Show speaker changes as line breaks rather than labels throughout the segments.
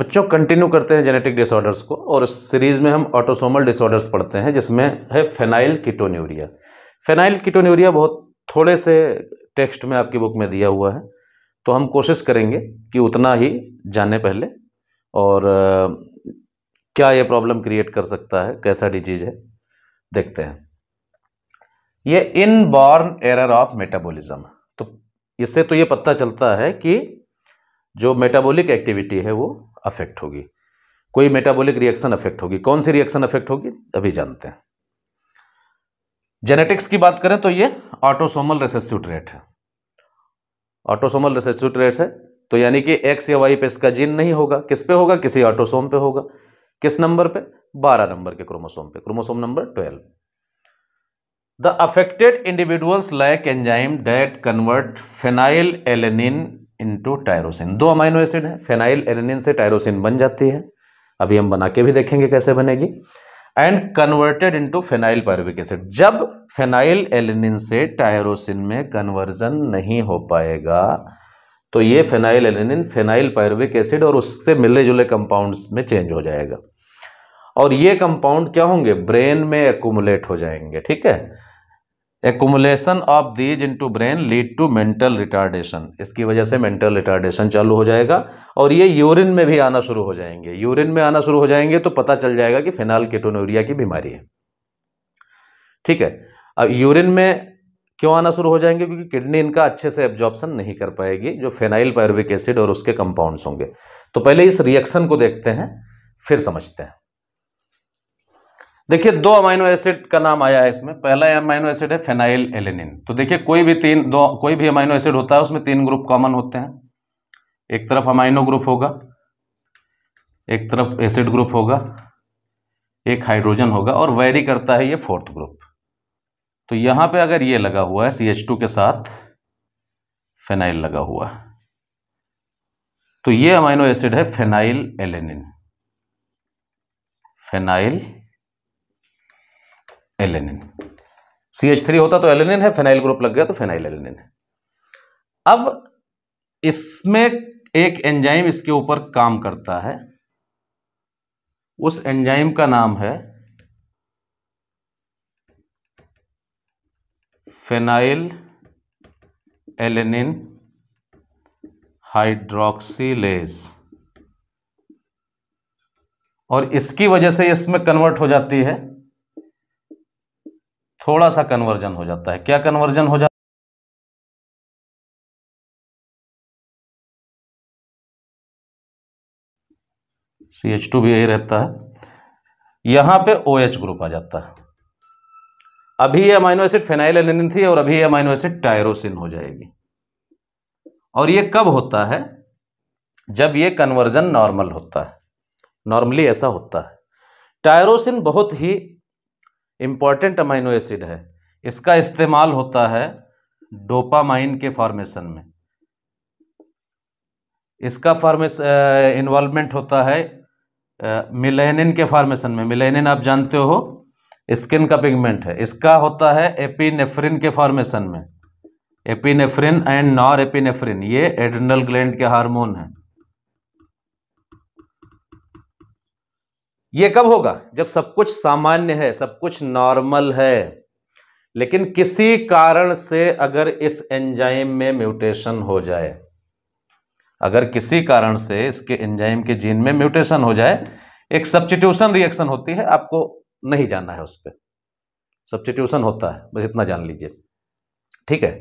बच्चों कंटिन्यू करते हैं जेनेटिक डिसऑर्डर्स को और इस सीरीज़ में हम ऑटोसोमल डिसऑर्डर्स पढ़ते हैं जिसमें है फेनाइल कीटोन्यूरिया फेनाइल कीटोन्यूरिया बहुत थोड़े से टेक्स्ट में आपकी बुक में दिया हुआ है तो हम कोशिश करेंगे कि उतना ही जाने पहले और क्या ये प्रॉब्लम क्रिएट कर सकता है कैसा डिजीज़ है देखते हैं ये इनबॉर्न एरर ऑफ मेटाबॉलिज्म तो इससे तो ये पता चलता है कि जो मेटाबॉलिक एक्टिविटी है वो अफेक्ट होगी कोई मेटाबॉलिक रिएक्शन अफेक्ट होगी कौन सी रिएक्शन अफेक्ट होगी अभी जानते हैं जेनेटिक्स की बात करें तो ये ऑटोसोमल रिसेसिव ट्रेट है ऑटोसोमल रिसेसिव ट्रेट है तो यानी कि एक्स या वाई पे इसका जीन नहीं होगा किस पे होगा किसी ऑटोसोम पे होगा किस नंबर पे बारह नंबर के क्रोमोसोम पे chromosome number twelve the affected individuals like enzyme that convert phenylalanine into tyrosine दो अमाइनो एसिड है फेनाइल एलिनिन से टायरोसिन बन जाती है अभी हम बना के भी देखेंगे कैसे बनेगी and converted into phenylpyruvic acid जब फेनाइल एलिनिन से टायरोसिन में कन्वर्जन नहीं हो पाएगा तो ये phenylalanine phenylpyruvic acid और उससे मिले जुले कंपाउंड्स में चेंज हो जाएगा और ये कंपाउंड क्या होंगे ब्रेन में एकुमुलेट हो जाएंगे ठीक है accumulation of these into brain lead to mental retardation इसकी वजह से मेंटल रिटार्डेशन चालू हो जाएगा और ये यूरिन में भी आना शुरू हो जाएंगे यूरिन में आना शुरू हो जाएंगे तो पता चल जाएगा कि फिनाल केटोनोरिया की बीमारी है ठीक है अब यूरिन में क्यों आना शुरू हो जाएंगे क्योंकि किडनी इनका अच्छे से एब्जॉर्बन नहीं कर पाएगी जो फेनाइल पैरविक एसिड और उसके कंपाउंड्स होंगे तो पहले इस रिएक्शन को देखते हैं फिर समझते हैं देखिए दो अमाइनो एसिड का नाम आया है इसमें पहला अमाइनो एसिड है फेनाइल एलेनिन तो देखिए कोई भी तीन दो कोई भी अमाइनो एसिड होता है उसमें तीन ग्रुप कॉमन होते हैं एक तरफ अमाइनो ग्रुप होगा एक तरफ एसिड ग्रुप होगा एक हाइड्रोजन होगा और वेरी करता है ये फोर्थ ग्रुप तो यहां पे अगर ये लगा हुआ है सी एच टू के साथ फेनाइल लगा हुआ है तो ये अमाइनो एसिड है phenylalanine phenylalanine C H three होता तो एलेनिन है फेनाइल ग्रुप लग गया तो फेनाइल एलेनिन है अब इसमें एक एंजाइम इसके ऊपर काम करता है उस एंजाइम का नाम है फेनाइल एलेनिन हाइड्रोक्सीलेज और इसकी वजह से इसमें कन्वर्ट हो जाती है थोड़ा सा कन्वर्जन हो जाता है क्या कन्वर्जन हो जाता सी एच टू भी यही रहता है यहां पे ओ OH ग्रुप आ जाता है अभी यह अमाइनो एसिड फेनाइल एलिन थी और अभी यह अमाइनो एसिड टायरोसिन हो जाएगी और यह कब होता है जब यह कन्वर्जन नॉर्मल होता है नॉर्मली ऐसा होता है टायरोसिन बहुत ही इम्पॉर्टेंट अमाइनो एसिड है इसका इस्तेमाल होता है डोपामाइन के फॉर्मेशन में इसका फॉर्मेश इन्वॉल्वमेंट होता है मिलेनिन के फॉर्मेशन में मिलेनिन आप जानते हो स्किन का पिगमेंट है इसका होता है एपिनेफ्रिन के फॉर्मेशन में एपिनेफ्रिन एंड नॉर एपिनेफ्रिन ये एडनल ग्लैंड के हार्मोन हैं ये कब होगा जब सब कुछ सामान्य है सब कुछ नॉर्मल है लेकिन किसी कारण से अगर इस एंजाइम में म्यूटेशन हो जाए अगर किसी कारण से इसके एंजाइम के जीन में म्यूटेशन हो जाए एक सब्सटीट्यूशन रिएक्शन होती है आपको नहीं जानना है उस पर सब्सटीट्यूशन होता है बस इतना जान लीजिए ठीक है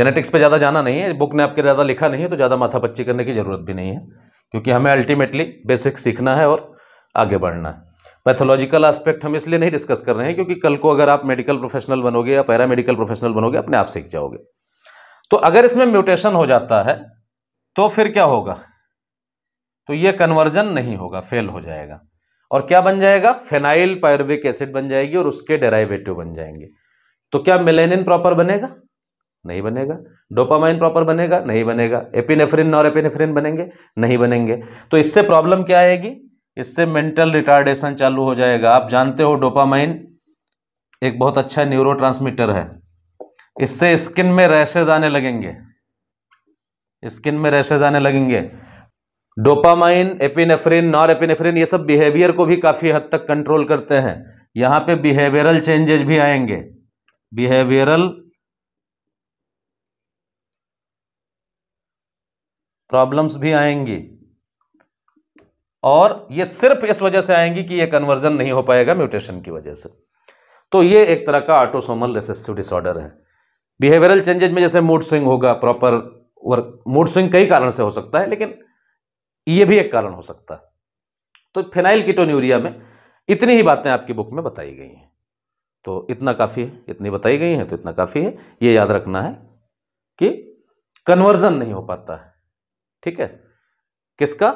जेनेटिक्स पे ज़्यादा जाना नहीं है बुक ने आपके ज़्यादा लिखा नहीं है तो ज़्यादा माथा पच्ची करने की ज़रूरत भी नहीं है क्योंकि हमें अल्टीमेटली बेसिक सीखना है और आगे बढ़ना है पैथोलॉजिकल एस्पेक्ट हम इसलिए नहीं डिस्कस कर रहे हैं क्योंकि कल को अगर आप मेडिकल प्रोफेशनल बनोगे या पैरा मेडिकल प्रोफेशनल बनोगे अपने आप सीख जाओगे तो अगर इसमें म्यूटेशन हो जाता है तो फिर क्या होगा तो ये कन्वर्जन नहीं होगा फेल हो जाएगा और क्या बन जाएगा फेनाइल पायरविक एसिड बन जाएगी और उसके डेराइवेटिव बन जाएंगे तो क्या मेलेनिन प्रॉपर बनेगा नहीं बनेगा डोपामाइन प्रॉपर बनेगा नहीं बनेगा एपिनेफ्रिन और एपिनेफ्रिन बनेंगे नहीं बनेंगे तो इससे प्रॉब्लम क्या आएगी इससे मेंटल रिटार्डेशन चालू हो जाएगा आप जानते हो डोपामाइन एक बहुत अच्छा न्यूरो है इससे स्किन में रैशेज आने लगेंगे स्किन में रैशेज आने लगेंगे डोपामाइन एपिनेफ्रिन नॉर एपिनेफ्रिन ये सब बिहेवियर को भी काफ़ी हद तक कंट्रोल करते हैं यहाँ पे बिहेवियरल चेंजेस भी आएंगे बिहेवियरल प्रॉब्लम्स भी आएंगी और ये सिर्फ इस वजह से आएंगी कि ये कन्वर्जन नहीं हो पाएगा म्यूटेशन की वजह से तो ये एक तरह का ऑटोसोमल रेसेसिव डिसऑर्डर है बिहेवियरल चेंजेज में जैसे मूड स्विंग होगा प्रॉपर वर्क मूड स्विंग कई कारण से हो सकता है लेकिन ये भी एक कारण हो सकता है तो फेनाइल कीटोन्यूरिया में इतनी ही बातें आपकी बुक में बताई गई हैं तो इतना काफ़ी है इतनी बताई गई हैं तो इतना काफ़ी है ये याद रखना है कि कन्वर्जन नहीं हो पाता है ठीक है किसका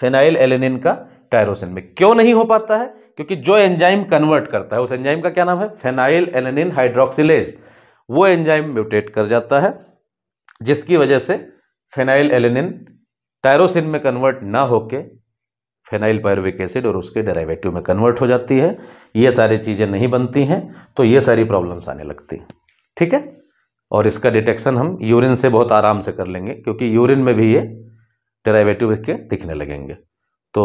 फेनाइल एलेनिन का टायरोसिन में क्यों नहीं हो पाता है क्योंकि जो एंजाइम कन्वर्ट करता है उस एंजाइम का क्या नाम है फेनाइल एलेनिन हाइड्रोक्सिलेज वो एंजाइम म्यूटेट कर जाता है जिसकी वजह से फेनाइल एलेनिन टायरोसिन में कन्वर्ट ना होके फेनाइल पायरोविक एसिड और उसके डेरिवेटिव में कन्वर्ट हो जाती है ये सारी चीज़ें नहीं बनती हैं तो ये सारी प्रॉब्लम्स आने लगती हैं ठीक है और इसका डिटेक्शन हम यूरिन से बहुत आराम से कर लेंगे क्योंकि यूरिन में भी ये डेराइवेटिव के दिखने लगेंगे तो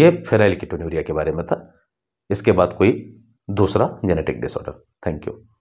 ये फेराइल कीटोन्यूरिया के बारे में था इसके बाद कोई दूसरा जेनेटिक डिसऑर्डर थैंक यू